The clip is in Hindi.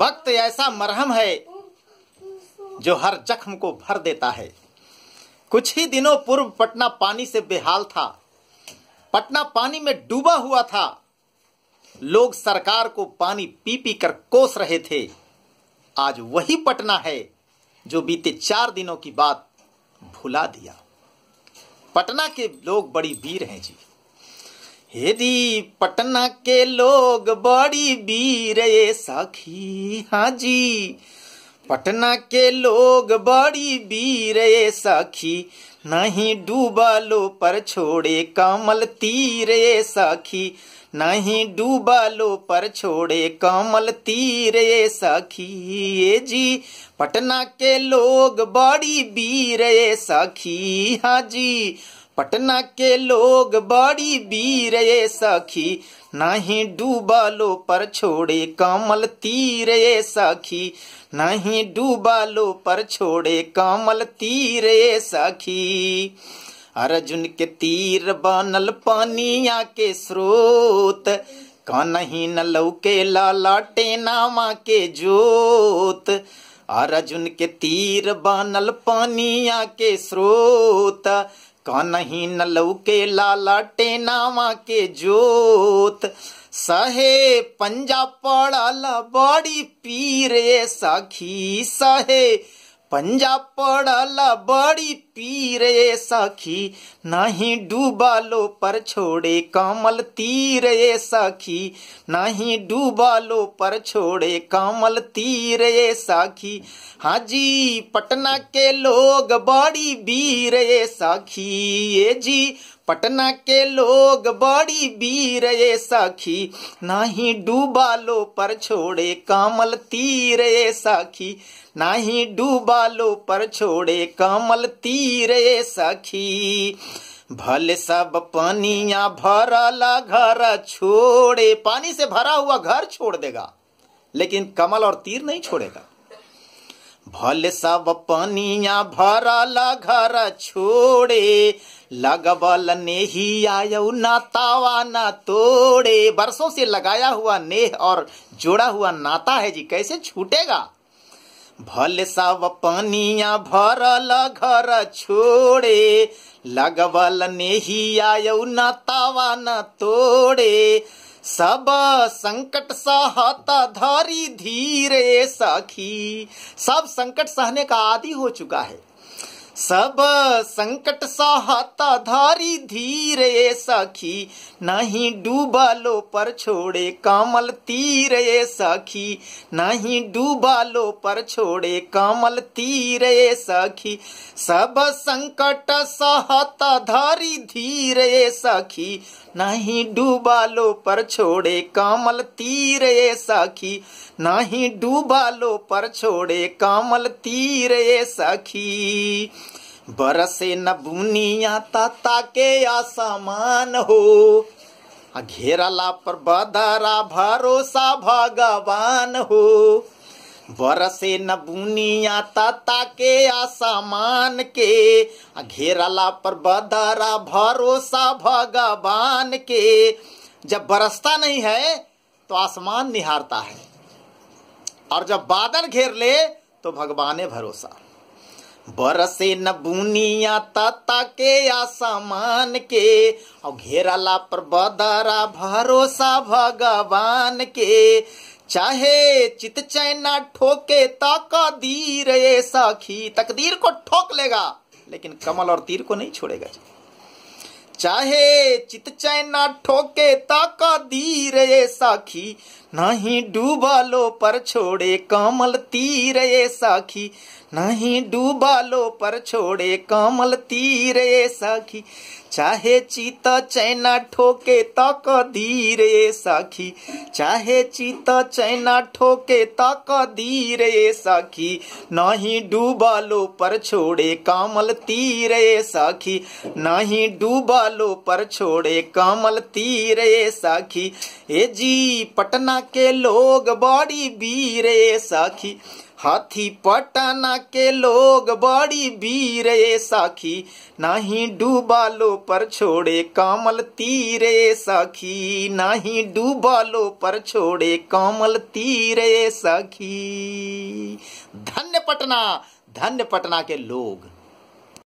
वक्त ऐसा मरहम है जो हर जख्म को भर देता है कुछ ही दिनों पूर्व पटना पानी से बेहाल था पटना पानी में डूबा हुआ था लोग सरकार को पानी पी पी कर कोस रहे थे आज वही पटना है जो बीते चार दिनों की बात भुला दिया पटना के लोग बड़ी वीर हैं जी हेरी पटना के लोग बड़ी वीर ये सखी हाँ जी पटना के लोग बड़ी वीर ये सखी नहीं डूबालो पर छोड़े कमल तीर ये साखी नहीं डूबालो पर छोड़े कमल तीर ये सखी ये जी पटना के लोग बड़ी वीर ये साखी हाँ जी पटना के लोग बड़ी बी ये सखी नहीं डूबालो पर छोड़े कमल तीर ये सखी नहीं डूबालो पर छोड़े कमल तीर ये सखी अर्जुन के तीर बनल पानिया के स्रोत कनही न लौके लाला नामा के जोत अर्जुन के तीर बनल पानिया के स्रोत ही न लौके लाला टेनावा के जोत सहे पंजा पड़ल बड़ी पीरे सखी सहे पंजा पड़ल बड़ी तीरे सखी नहीं डूबा लो पर छोड़े कमल तीरे सखी नहीं डूबा लो पर छोड़े कमल तीरे सखी हाजी पटना के लोग बड़ी वीर सखी ये जी पटना के लोग बड़ी वीर ये सखी नहीं डूबा लो पर छोड़े कमल तीर ये सखी नहीं डूबा लो पर छोड़े कमल तीर रे सखी भले सब पनिया भरला घर छोड़े पानी से भरा हुआ घर छोड़ देगा लेकिन कमल और तीर नहीं छोड़ेगा भले सब पनिया भरला घर छोड़े लगबल नेही आयऊ नातावा तावा ना तोड़े बरसों से लगाया हुआ नेह और जोड़ा हुआ नाता है जी कैसे छूटेगा भले सब पानिया भरल घर छोड़े लगवल नेहिया नतावा न तोड़े सब संकट सहत धरी धीरे सखी सब संकट सहने का आदि हो चुका है सब संकट सहाता धारी धीरे सखी नहीं डूबा लो पर छोड़े कामल तीर ए सखी नहीं डूबा लो पर छोड़े कामल तीरे सखी सब संकट सहाता धारी धीरे सखी नहीं डूबा लो पर छोड़े कामल तीरे सखी नहीं डूबा लो पर छोड़े कामल तीर ए सखी बरसे न बुनिया तता के आसमान हो घेरला पर बदरा भरोसा भगवान हो बरसे न बुनिया तता के आसमान के घेरला पर बदरा भरोसा भगवान के जब बरसता नहीं है तो आसमान निहारता है और जब बादल घेर ले तो भगवान है भरोसा बरसे न बुनिया तता के आसमान के और घेरा ला पर बदरा भरोसा भगवान के चाहे चित चैना ठोके तकदीर ये सखी तकदीर को ठोक लेगा लेकिन कमल और तीर को नहीं छोड़ेगा चाहे चित चैना ठोके तकदीर ये सखी नहीं डूबा लो पर छोड़े कामल तीर ये साखी नहीं डूबा लो पर छोड़े कामल तीर ये साखी चाहे चीता चैना ठोके ताक धीर ये साखी चाहे चीता चैना ठोके ताक धीर ये साखी नहीं डूबा लो पर छोड़े कामल तीर ये साखी नहीं डूबा लो पर छोड़े कामल तीर ये साखी ए जी पटना के लोग बड़ी बीरे सखी हाथी पटना के लोग बड़ी बीरे सखी नहीं डूबालो पर छोड़े कमल तीरे सखी नहीं डूबालो पर छोड़े कमल तीरे सखी धन्य पटना धन्य पटना के लोग